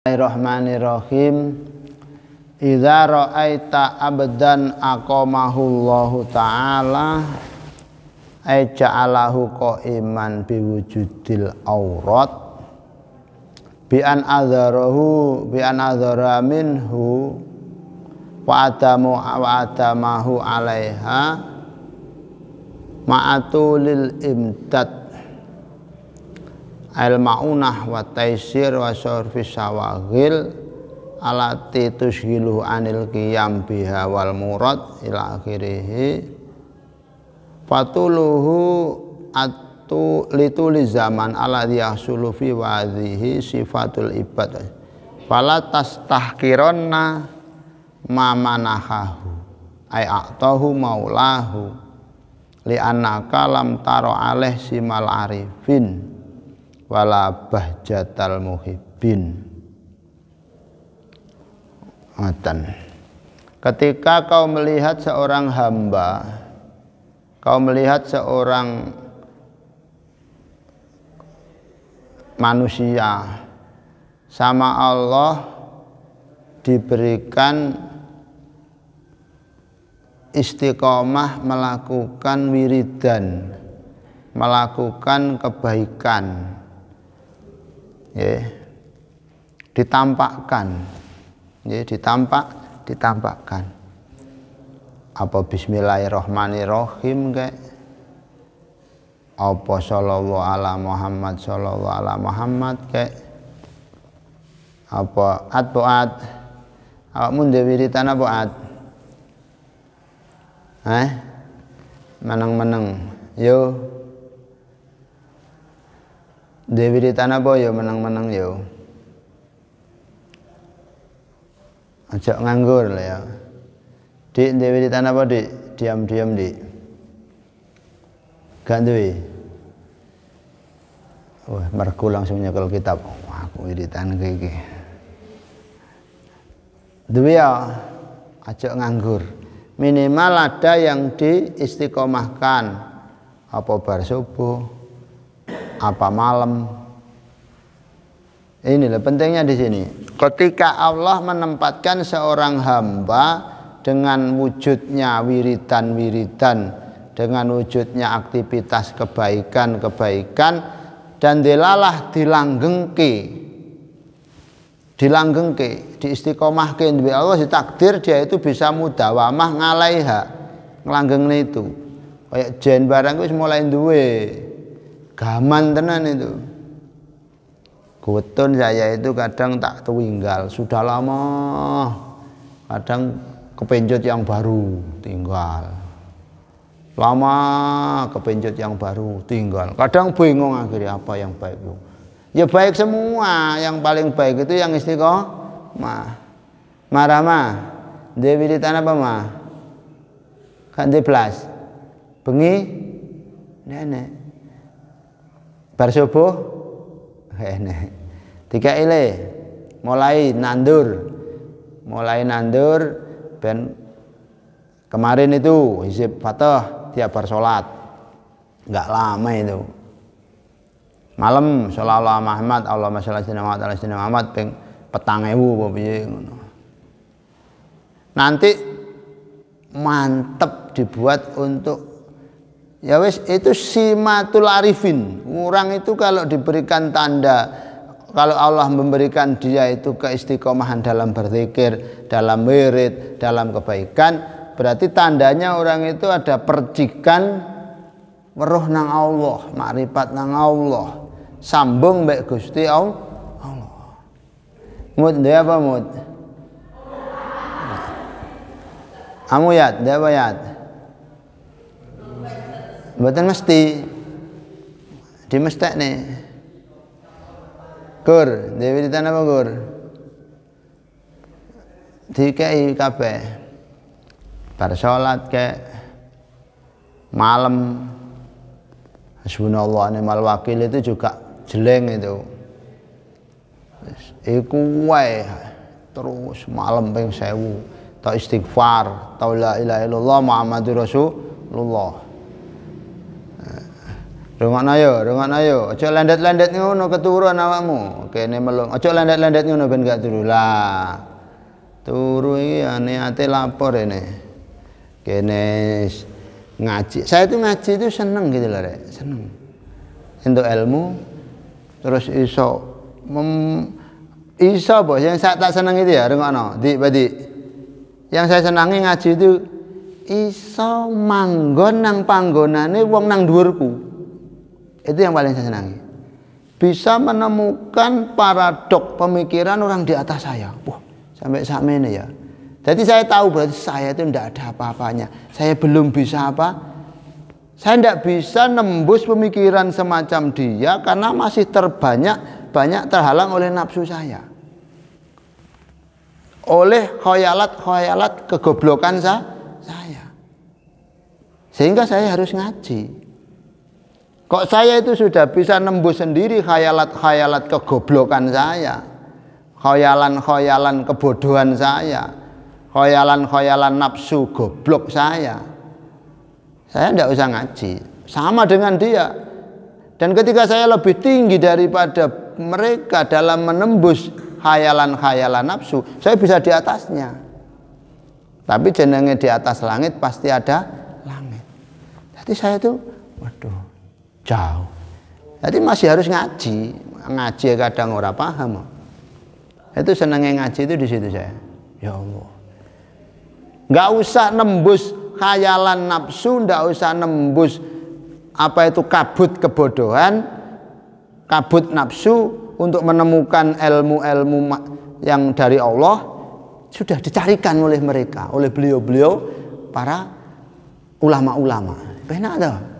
Bismillahirrahmanirrahim Iza ra'aita abdan aqamahullahu ta'ala ay ja'alahu qa'iman biwujudil aurat bi an bi'an bi an minhu Wa'adamu wa'adamahu alaiha ma'atulil imtad al maunah wa taisir wa sarfis sawagil alati tushilu anil qiyam biha wal murad ila akhirih fatuluhu atu lituli zaman alladhi yahsulu fi wadhihi sifatul ibad fala tahkironna ma manahahu ay a'tahu maulahu li annaka lam taro alaih simal arifin wala bahjatal muhibbin Matan. Ketika kau melihat seorang hamba, kau melihat seorang manusia sama Allah diberikan istiqomah melakukan wiridan, melakukan kebaikan ya ditampakkan ya ditampak ditampakkan apa bismillahirrahmanirrahim kayak apa sallallahu ala Muhammad sallallahu ala Muhammad kayak apa atbaat apa ndek wiritan apa at eh menang menang yo Dewi di tanah boyo menang-menang yo, Ajak nganggur lah ya. Di di tanah boyo di Diam-diam di, Gak Dewi. Wah, merku langsung nyekel kitab. Wah, aku di tanah gigi. Dewi ya ajak nganggur. Minimal ada yang diistiqomahkan apa bar subuh, apa malam. Inilah pentingnya di sini. Ketika Allah menempatkan seorang hamba dengan wujudnya wiritan-wiritan dengan wujudnya aktivitas kebaikan-kebaikan dan dilalah dilanggengke. Dilanggengke, diistiqomahke duwe Allah ditakdir dia itu bisa mudawamah ngalaiha, nglanggengne itu. Kayak jen barang wis mulai duwe gaman tenan itu kebetulan saya itu kadang tak tinggal sudah lama kadang kepencut yang baru tinggal lama kepencut yang baru tinggal kadang bingung akhirnya apa yang baik itu ya baik semua yang paling baik itu yang istiqomah marama dia tanah apa mah kan belas bengi nenek bar subuh tiga ile mulai nandur mulai nandur ben kemarin itu hizib fatah tiap bar sholat nggak lama itu malam sholat Muhammad Allah masalah sinna Muhammad Allah Muhammad peng petang ewu nanti mantep dibuat untuk Ya wis itu simatul arifin. Orang itu kalau diberikan tanda kalau Allah memberikan dia itu keistiqomahan dalam berzikir, dalam wirid, dalam kebaikan, berarti tandanya orang itu ada percikan weruh nang Allah, makrifat nang Allah, sambung baik Gusti Allah. Mut dia apa mut? Amu yat, dia apa yat? Mboten mesti. Di nih. Gur, dhewe ditan apa di Dikai kabeh. Bar salat ke malam ni mal wakil itu juga jeleng itu. Iku wae terus malam ping sewu tak istighfar, tak la ilaha illallah Muhammadur Rasulullah. Rumah yo, rumah yo. Aja landet-landet ngono keturun awakmu. Kene melung. Aja landet-landet uno ben gak turu. Lah. Turu lapor ini. Kene ngaji. Saya itu ngaji itu seneng gitu loh, Rek. Seneng. Untuk ilmu terus iso mem iso bos yang saya tak seneng itu ya rumah rumakno. Di badi. Yang saya senangi ngaji itu iso manggon nang panggonane wong nang dhuwurku. Itu yang paling saya senangi. Bisa menemukan paradok pemikiran orang di atas saya. Wah, sampai saat ini ya. Jadi saya tahu berarti saya itu tidak ada apa-apanya. Saya belum bisa apa. Saya tidak bisa nembus pemikiran semacam dia karena masih terbanyak banyak terhalang oleh nafsu saya. Oleh khoyalat-khoyalat kegoblokan saya. Sehingga saya harus ngaji. Kok saya itu sudah bisa nembus sendiri khayalat-khayalat kegoblokan saya. Khayalan-khayalan kebodohan saya. Khayalan-khayalan nafsu goblok saya. Saya tidak usah ngaji. Sama dengan dia. Dan ketika saya lebih tinggi daripada mereka dalam menembus khayalan-khayalan nafsu, saya bisa di atasnya. Tapi jenenge di atas langit pasti ada langit. Jadi saya itu, waduh, jauh jadi masih harus ngaji ngaji kadang orang paham itu senangnya ngaji itu di situ saya ya Allah nggak usah nembus khayalan nafsu nggak usah nembus apa itu kabut kebodohan kabut nafsu untuk menemukan ilmu-ilmu yang dari Allah sudah dicarikan oleh mereka oleh beliau-beliau para ulama-ulama benar -ulama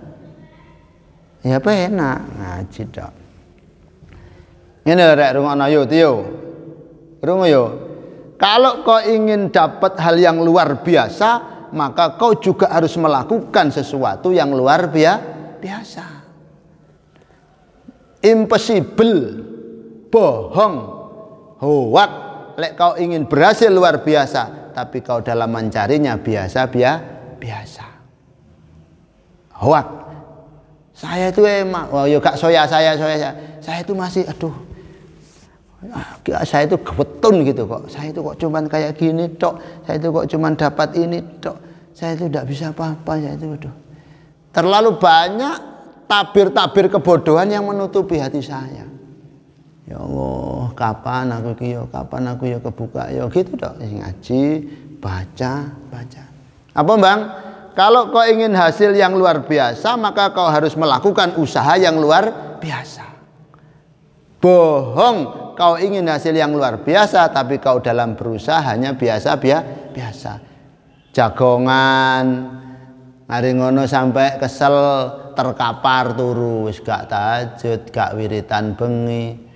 ya apa enak ngaji dok ini rek rumah yo tio rumah yo kalau kau ingin dapat hal yang luar biasa maka kau juga harus melakukan sesuatu yang luar biasa impossible bohong hoak lek kau ingin berhasil luar biasa tapi kau dalam mencarinya biasa biasa biasa hoak saya itu emang, wah yo ya gak soya saya, soya saya. Saya itu masih, aduh, ah, saya itu kebetun gitu kok. Saya itu kok cuman kayak gini dok. Saya itu kok cuman dapat ini dok. Saya itu tidak bisa apa-apa. Saya itu aduh. Terlalu banyak tabir-tabir kebodohan yang menutupi hati saya. Ya Allah, kapan aku yo, ya, kapan aku yo ya kebuka yo gitu dok. Ngaji, baca, baca. Apa bang? Kalau kau ingin hasil yang luar biasa, maka kau harus melakukan usaha yang luar biasa. Bohong, kau ingin hasil yang luar biasa, tapi kau dalam berusaha hanya biasa biasa. Jagongan, hari ngono sampai kesel terkapar turus, gak tajud, gak wiritan bengi.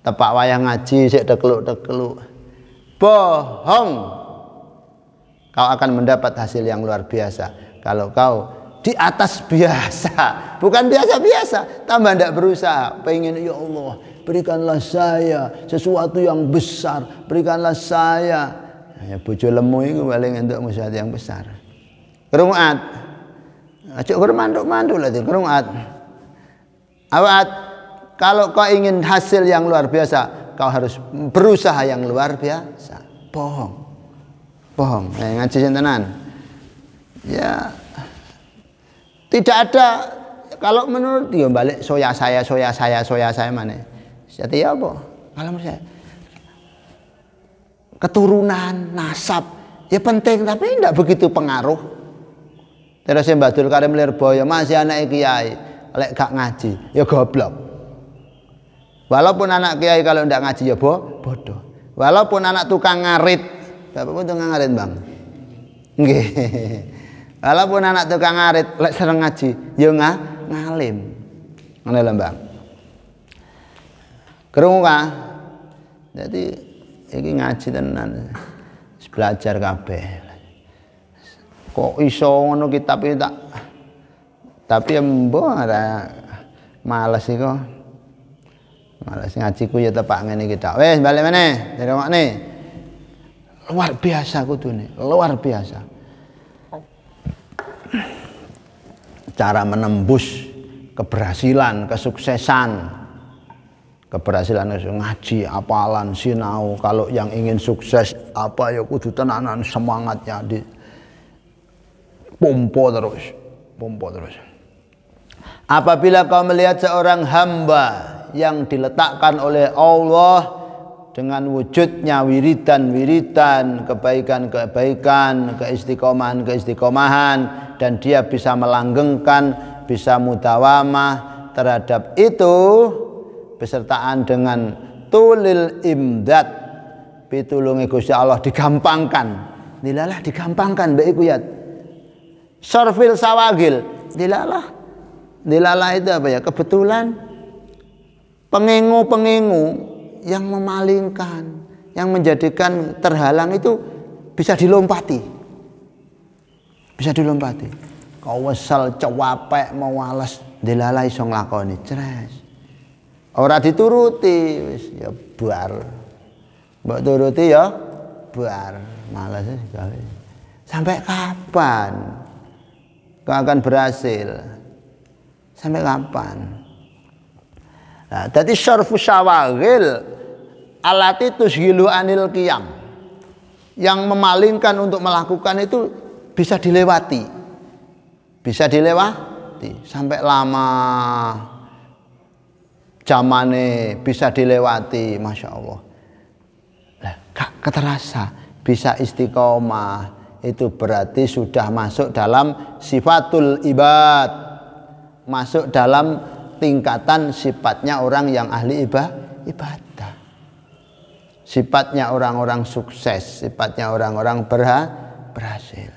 Tepak wayang ngaji, sik dekeluk-dekeluk. Bohong, Kau akan mendapat hasil yang luar biasa. Kalau kau di atas biasa, bukan biasa-biasa, tambah tidak berusaha. Pengen ya Allah, berikanlah saya sesuatu yang besar, berikanlah saya. Ya, bojo lemu itu paling untuk sesuatu yang besar. kerumat cukup kermandu-mandu lah kerungat. Awat, kalau kau ingin hasil yang luar biasa, kau harus berusaha yang luar biasa. Bohong bohong eh, ngaji sentenan ya tidak ada kalau menurut dia ya balik soya saya soya saya soya saya mana jadi ya apa kalau menurut saya keturunan nasab ya penting tapi tidak begitu pengaruh terus yang Badul Karim ya masih anak kiai lek gak ngaji ya goblok walaupun anak kiai kalau tidak ngaji ya bo bodoh walaupun anak tukang ngarit Bapak tukang ngarit bang. Nggih. Walaupun anak tukang ngarit lek sereng ngaji, yo nga, ngalim. Ngono lho, Bang. Krungu ka? Dadi iki ngaji tenan. Belajar kabeh. Kok iso ngono kitab iki tak tapi embo ada males iku. Males ngaji ku ya tepak ngene kita. Wes balik meneh, dari nih luar biasa ini luar biasa cara menembus keberhasilan kesuksesan keberhasilan ngaji apalan sinau kalau yang ingin sukses apa ya kudu tenanan semangatnya di pompo terus pompo terus apabila kau melihat seorang hamba yang diletakkan oleh Allah dengan wujudnya wiridan-wiridan, kebaikan-kebaikan, keistiqomahan-keistiqomahan dan dia bisa melanggengkan, bisa mudawamah terhadap itu besertaan dengan tulil imdad pitulungi Gusti Allah digampangkan. Dilalah digampangkan baik kuyat. Sorfil sawagil. Dilalah. Dilalah itu apa ya? Kebetulan pengengu-pengengu yang memalingkan, yang menjadikan terhalang itu bisa dilompati. Bisa dilompati. Kau wesel cewapek mau alas dilalai song lakoni ceres. orang dituruti ya buar, Mbak turuti ya buar, Malas gawe. Sampai kapan kau akan berhasil? Sampai kapan? Nah, tadi syarfu syawagil Alat itu tushilu anil kiam yang memalingkan untuk melakukan itu bisa dilewati bisa dilewati sampai lama zamane bisa dilewati masya Allah lah keterasa bisa istiqomah itu berarti sudah masuk dalam sifatul ibad masuk dalam tingkatan sifatnya orang yang ahli ibad ibad sifatnya orang-orang sukses, sifatnya orang-orang berha berhasil.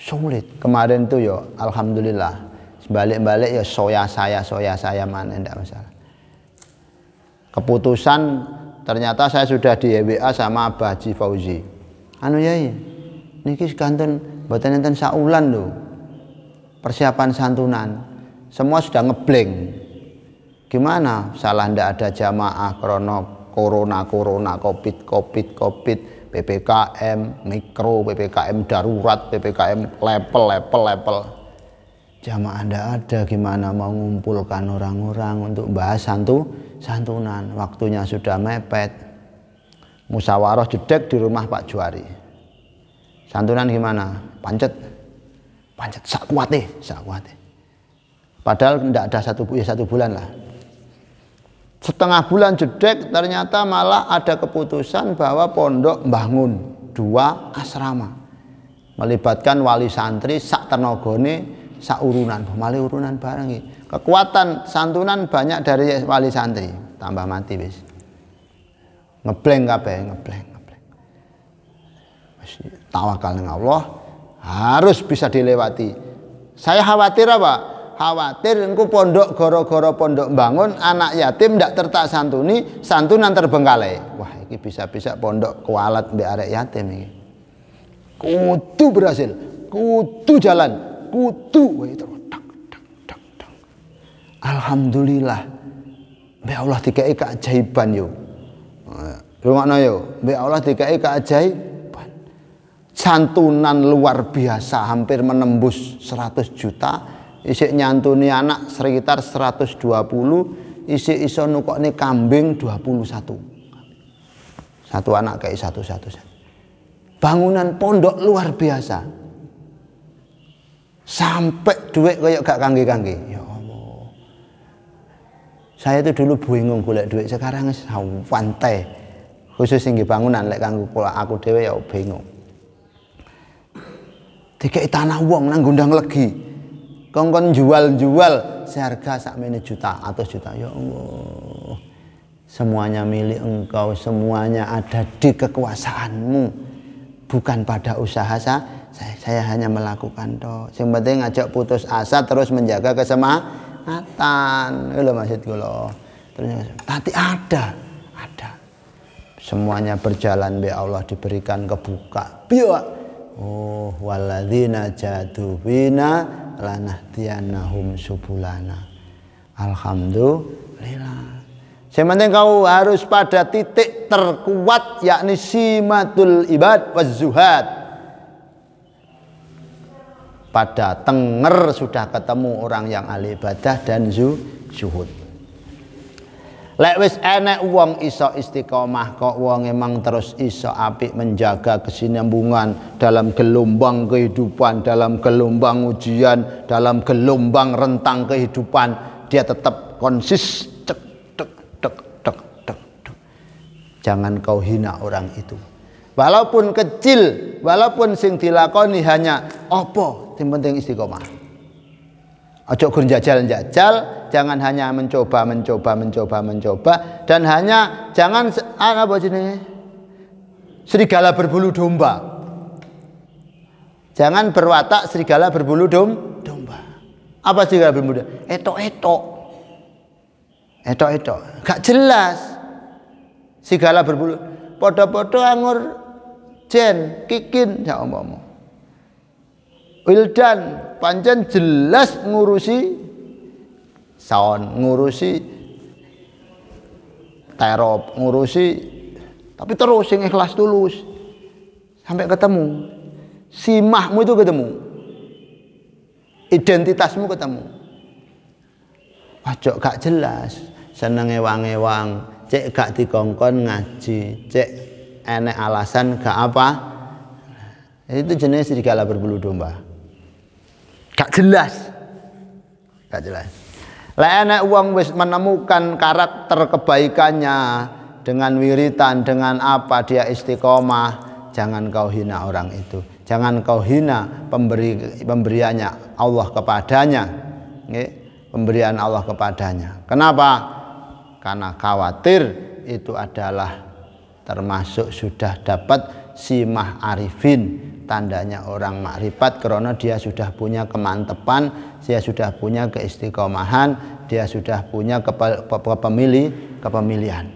Sulit. Kemarin tuh yo, alhamdulillah. Balik-balik ya soya saya, soya saya mana tidak masalah. Keputusan ternyata saya sudah di WA sama Abah Haji Fauzi. Anu yai, niki sekanten buatan enten saulan loh. Persiapan santunan, semua sudah ngebleng. Gimana? Salah ndak ada jamaah kronok corona corona covid covid covid ppkm mikro ppkm darurat ppkm level level level jamaah anda ada gimana mau mengumpulkan orang-orang untuk bahas santu santunan waktunya sudah mepet musyawarah jedek di rumah Pak Juari santunan gimana pancet pancet sakwate, sakwate. padahal tidak ada satu ya satu bulan lah setengah bulan jedek ternyata malah ada keputusan bahwa pondok bangun dua asrama melibatkan wali santri sak tenogone sak urunan malih urunan bareng kekuatan santunan banyak dari wali santri tambah mati bis ngebleng kabeh ngebleng ngebleng tawakal dengan Allah harus bisa dilewati saya khawatir apa khawatir engku pondok goro-goro pondok bangun anak yatim tidak tertak santuni santunan terbengkalai wah ini bisa-bisa pondok kualat di arek yatim ini kutu berhasil kutu jalan kutu wah itu Dang, dang, dang, dang. alhamdulillah bi Allah tiga ika ajaiban yo eh, rumah yo bi Allah tiga ika ajaiban santunan luar biasa hampir menembus 100 juta isik nyantuni anak sekitar 120 isik iso nukokne kambing 21 satu anak kayak satu satu satu bangunan pondok luar biasa sampai duit kayak gak kangge kangge ya Allah saya itu dulu bingung golek duit sekarang santai khusus tinggi bangunan lek kanggo aku dewe ya bingung tiga tanah uang nang gundang lagi kongkon jual-jual seharga sak juta atau juta ya Allah semuanya milik engkau semuanya ada di kekuasaanmu bukan pada usaha saya saya hanya melakukan to. yang penting ngajak putus asa terus menjaga kesemangatan itu iya maksud lo terus tadi ada ada semuanya berjalan be Allah diberikan kebuka biwa oh waladina waladzina wina lanahtiyanahum subulana. Alhamdulillah. Sementing kau harus pada titik terkuat yakni simatul ibad wazuhad. Pada tenger sudah ketemu orang yang ahli ibadah dan zuhud. Lek wis enek wong iso istiqomah kok wong emang terus iso apik menjaga kesinambungan dalam gelombang kehidupan, dalam gelombang ujian, dalam gelombang rentang kehidupan, dia tetap konsis cek tek tek tek tek. tek. Jangan kau hina orang itu. Walaupun kecil, walaupun sing dilakoni hanya opo, yang penting istiqomah. Ojo gur jajal-jajal, jangan hanya mencoba, mencoba, mencoba, mencoba dan hanya jangan ah, apa begini, Serigala berbulu domba. Jangan berwatak serigala berbulu dom, domba. Apa serigala berbulu domba? Etok-etok. Etok-etok. Gak jelas. Serigala berbulu podo-podo angur, jen kikin ya omong-omong. Wildan pancen jelas ngurusi saon, ngurusi terop, ngurusi tapi terus yang ikhlas tulus sampai ketemu. Simahmu itu ketemu. Identitasmu ketemu. wajok gak jelas, seneng ewang-ewang, cek gak dikongkon ngaji, cek enek alasan gak apa. Itu jenis serigala berbulu domba. Gak jelas. Gak jelas. Lah enak uang wis menemukan karakter kebaikannya dengan wiritan, dengan apa dia istiqomah, jangan kau hina orang itu. Jangan kau hina pemberi pemberiannya Allah kepadanya. Pemberian Allah kepadanya. Kenapa? Karena khawatir itu adalah termasuk sudah dapat simah arifin tandanya orang makrifat karena dia sudah punya kemantepan, dia sudah punya keistiqomahan, dia sudah punya kepemilih, kepemilihan.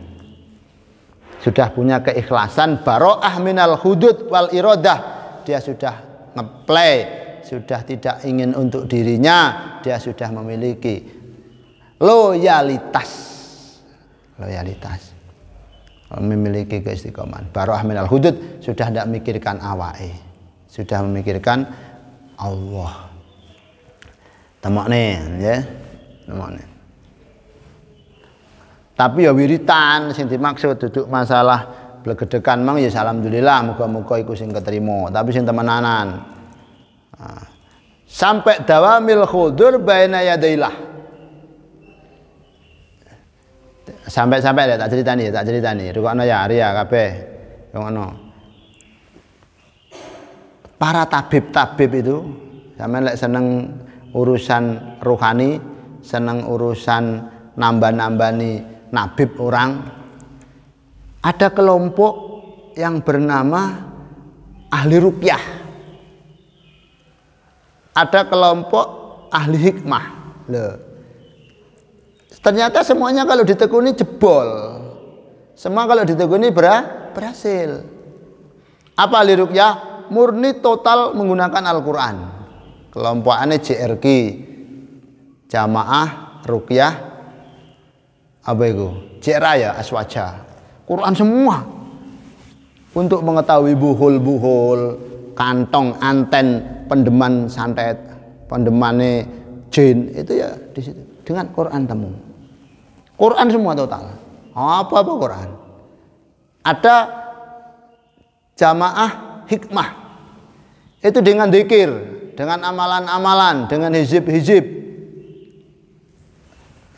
Sudah punya keikhlasan baro'ah minal hudud wal irodah. Dia sudah ngeplay, sudah tidak ingin untuk dirinya, dia sudah memiliki loyalitas. Loyalitas memiliki keistiqomahan. Baru al hudud sudah tidak mikirkan awa'i sudah memikirkan Allah temanin, ya temanin. tapi ya wiritan sing dimaksud duduk masalah blegedekan mang ya alhamdulillah muga-muga iku sing keterima tapi sing temenanan ah. sampai dawamil khudur baina yadailah sampai-sampai ya tak ceritani tak ceritani Rukono ya Arya kabeh rukukno para tabib-tabib itu sama lek seneng urusan rohani, seneng urusan nambah-nambani nabib orang. Ada kelompok yang bernama ahli rupiah. Ada kelompok ahli hikmah. Loh. Ternyata semuanya kalau ditekuni jebol. Semua kalau ditekuni ber berhasil. Apa ahli rupiah? murni total menggunakan Al-Quran kelompokannya JRG Jamaah Rukyah apa itu? JRA ya Aswaja Quran semua untuk mengetahui buhul-buhul kantong anten pendeman santet pendemane jin itu ya di situ dengan Quran temu Quran semua total apa apa Quran ada jamaah hikmah itu dengan dikir, dengan amalan-amalan, dengan hizib-hizib.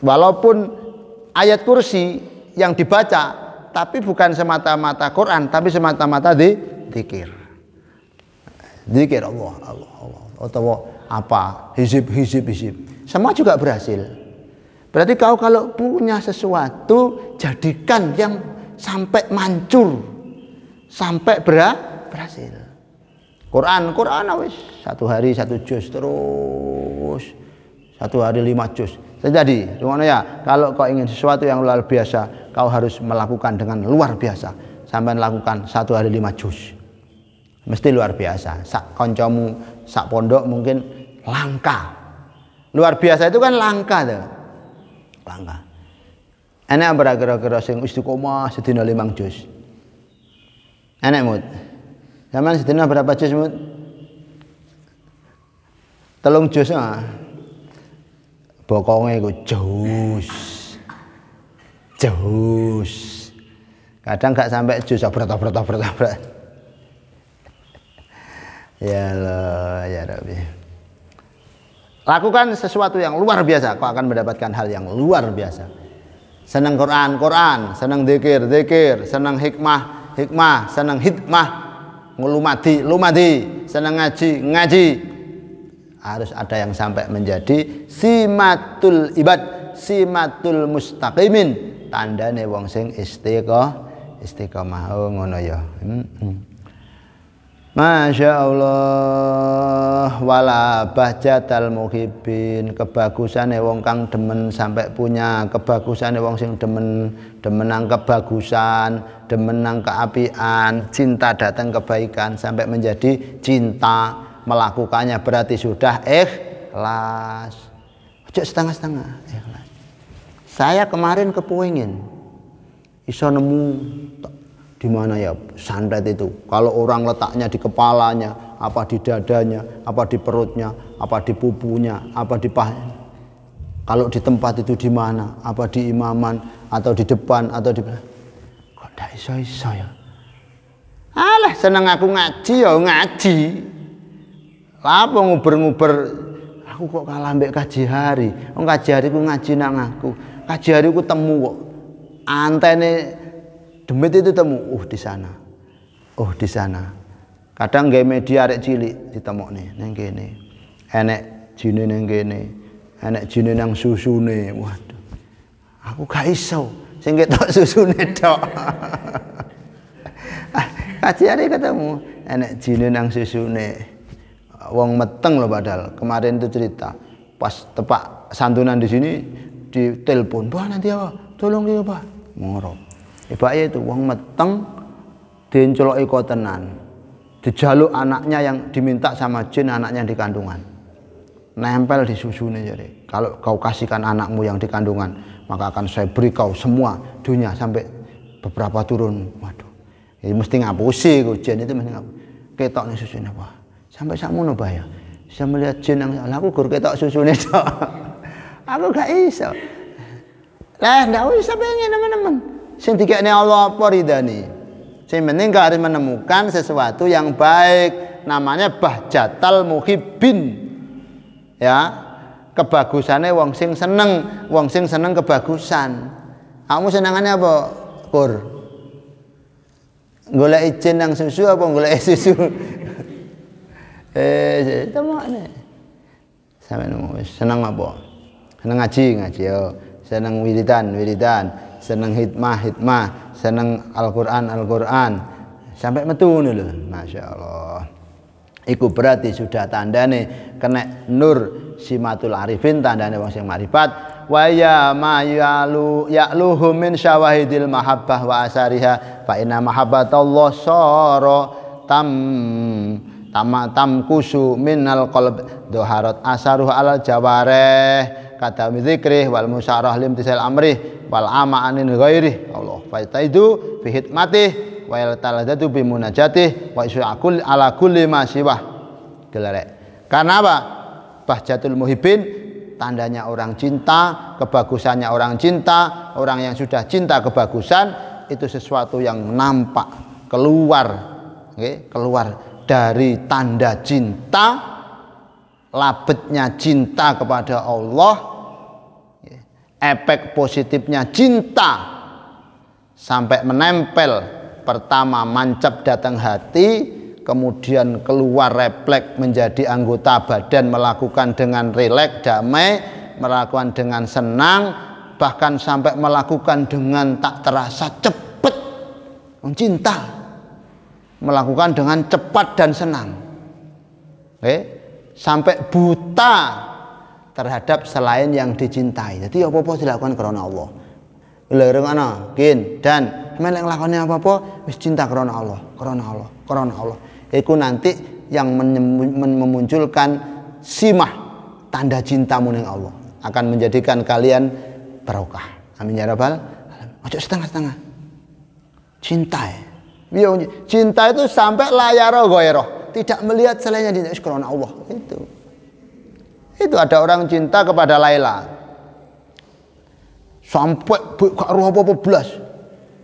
Walaupun ayat kursi yang dibaca, tapi bukan semata-mata Quran, tapi semata-mata di dikir. Dikir Allah, Allah, Allah, atau apa, hizib, hizib, hizib. Semua juga berhasil. Berarti kau kalau punya sesuatu, jadikan yang sampai mancur, sampai berhasil. Quran, Quran ah, wis satu hari satu juz terus satu hari lima juz. Terjadi, ya. Kalau kau ingin sesuatu yang luar biasa, kau harus melakukan dengan luar biasa. Sampai melakukan satu hari lima juz. Mesti luar biasa. Sak koncomu, sak pondok mungkin langka. Luar biasa itu kan langka tuh. Langka. Enak beragara-gara sing istiqomah sedina limang juz. Enak mut. Zaman sedina berapa juz, Mut? Telung juz ah. Bokonge iku jus. Jus. Kadang enggak sampai jus abrat abrat abrat abrat. Ya Allah, ya Rabbi. Lakukan sesuatu yang luar biasa, kau akan mendapatkan hal yang luar biasa. Senang Quran, Quran, senang zikir, zikir, senang hikmah, hikmah, senang hikmah, ngelumadi, lumadi, senang ngaji, ngaji. Harus ada yang sampai menjadi simatul ibad, simatul mustaqimin, tandane wong sing istiqomah, oh ngono ya. Hmm. hmm. Masya Allah wala bahjatal muhibbin kebagusane wong kang demen sampai punya kebagusane wong sing demen demenang kebagusan demenang nang keapian cinta datang kebaikan sampai menjadi cinta melakukannya berarti sudah ikhlas ojo setengah-setengah ikhlas saya kemarin kepuingin, iso nemu di mana ya sandat itu. Kalau orang letaknya di kepalanya, apa di dadanya, apa di perutnya, apa di pupunya, apa di pah Kalau di tempat itu di mana? Apa di imaman atau di depan atau di Kok tidak iso-iso ya? Alah seneng aku ngaji ya ngaji. apa nguber-nguber aku kok kalah mbek kaji hari. oh, kaji hari ku ngaji nang aku. Kaji hari aku temu kok. Antene demit itu temu uh di sana uh di sana kadang gak media arek cilik nih, neng gini, enek jinu neng kene enek jinu nang nih, waduh aku gak iso sing ketok susune kasih kajiane ketemu enek jinu nang nih, wong meteng loh padahal kemarin itu cerita pas tepak santunan di sini di telepon bah nanti apa tolong dia pak ngorok Ibake itu wong meteng dienceloki kotenan. Dijaluk anaknya yang diminta sama jin anaknya di kandungan. Nempel di susunya jadi. Kalau kau kasihkan anakmu yang di kandungan, maka akan saya beri kau semua dunia sampai beberapa turun. Waduh. Jadi mesti ngapusi jin itu mesti ngapusi. Ketok nih susunya apa? Sampai mono bae. Ya? Saya melihat jin yang aku gur ketok susunya tok. aku gak iso. Lah, ndak usah pengen teman-teman sing dikene Allah apa ridani sing penting harus menemukan sesuatu yang baik namanya bahjatal muhibbin ya kebagusannya wong sing seneng wong sing seneng kebagusan kamu senangannya apa kur golek izin yang susu apa golek susu eh, eh. temokne sampeyan seneng apa seneng ngaji ngaji yo seneng wiridan wiridan seneng hikmah-hikmah, seneng Al-Qur'an Al-Qur'an sampai metu nih lho. Masya Allah. Ikut berarti sudah tanda nih kena nur si Matul arifin tanda nih wong sing marifat wa ya ma yalu lu min syawahidil mahabbah wa asariha fa inna mahabbatallah soro tam tamatam kusu minal qalb doharat asaruh alal jawareh kata mizikri wal musyarah lim tisal amri wal ama anin ghairi Allah fa itu fi hikmati wa yaltazatu bi munajati wa isyakul ala kulli ma siwah gelarek karena apa bahjatul muhibin tandanya orang cinta, kebagusannya orang cinta, orang yang sudah cinta kebagusan itu sesuatu yang nampak keluar, okay? keluar dari tanda cinta labetnya cinta kepada Allah, ya, efek positifnya cinta sampai menempel pertama mancap datang hati, kemudian keluar refleks menjadi anggota badan melakukan dengan rileks damai, melakukan dengan senang, bahkan sampai melakukan dengan tak terasa cepat. mencinta, melakukan dengan cepat dan senang. Okay sampai buta terhadap selain yang dicintai. Jadi apa-apa dilakukan karena Allah. Lha ana, gin. dan sampeyan nglakoni apa-apa wis cinta karena Allah, karena Allah, karena Allah. Iku nanti yang memunculkan simah tanda cintamu dengan Allah akan menjadikan kalian barokah. Amin ya rabbal alamin. Ojo setengah-setengah. Cinta ya. Iya, cinta itu sampai layar goyroh tidak melihat selainnya di karena Allah itu itu ada orang cinta kepada Laila sampai buka ruh apa belas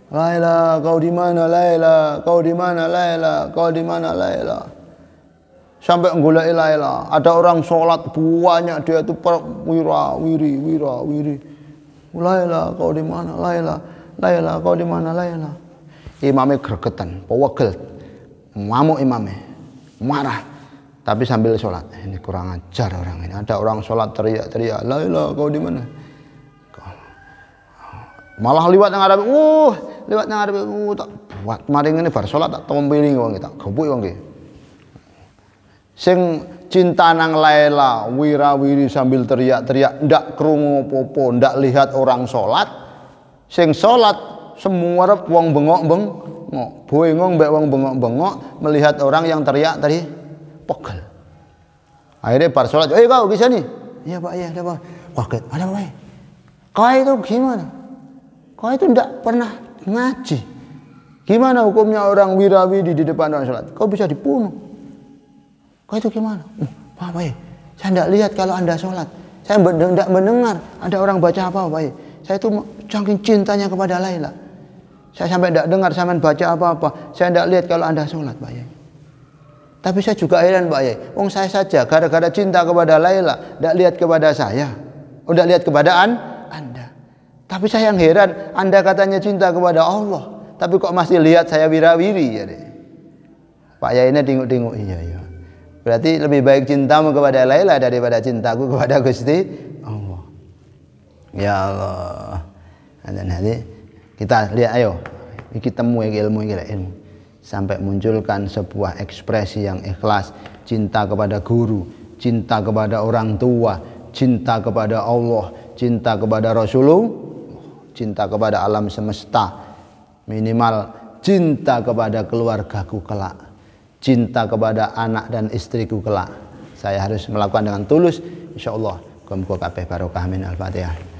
Laila kau di mana Laila kau di mana Laila kau di mana Laila sampai ngulai Laila ada orang sholat buahnya dia itu wira wiri wira wiri Laila kau di mana Laila Laila kau di mana Laila imame gregetan pewegel ngamuk imamnya marah tapi sambil sholat eh, ini kurang ajar orang ini ada orang sholat teriak-teriak la ilah kau di mana malah lewat yang ada uh lewat yang ada uh tak buat maring ini bar sholat tak tempiling wong kita gebuk wong kita sing cinta nang Laila wirawiri sambil teriak-teriak ndak krungu popo ndak lihat orang sholat sing sholat semua arep wong bengok-beng bengok-bengok. bengong mbak wong bengok-bengok melihat orang yang teriak tadi pegel. Akhirnya bar sholat, eh kau bisa nih? Iya pak, iya ada pak. Kaget, ada pak. Kau itu gimana? Kau itu tidak pernah ngaji. Gimana hukumnya orang wirawi di depan orang sholat? Kau bisa dibunuh. Kau itu gimana? Uh, pak, pak, iya. saya tidak lihat kalau anda sholat. Saya tidak mendengar ada orang baca apa, pak. Iya. Saya itu saking cintanya kepada Laila saya sampai tidak dengar sampai baca apa-apa. Saya tidak lihat kalau Anda sholat, Pak Yai. Tapi saya juga heran, Pak Yai. Wong saya saja gara-gara cinta kepada Laila, tidak lihat kepada saya. tidak oh, lihat kepada an, Anda. Tapi saya yang heran, Anda katanya cinta kepada Allah, tapi kok masih lihat saya wirawiri ya deh. Pak Yai ini dinguk tinguk iya iya. Berarti lebih baik cintamu kepada Laila daripada cintaku kepada Gusti Allah. Ya Allah. Ada nanti. Kita lihat ayo kita temui ilmu ini ilmu sampai munculkan sebuah ekspresi yang ikhlas cinta kepada guru, cinta kepada orang tua, cinta kepada Allah, cinta kepada Rasulullah, cinta kepada alam semesta, minimal cinta kepada keluargaku kelak, cinta kepada anak dan istriku kelak. Saya harus melakukan dengan tulus, insyaallah Allah. kabeh barokah amin al-fatihah.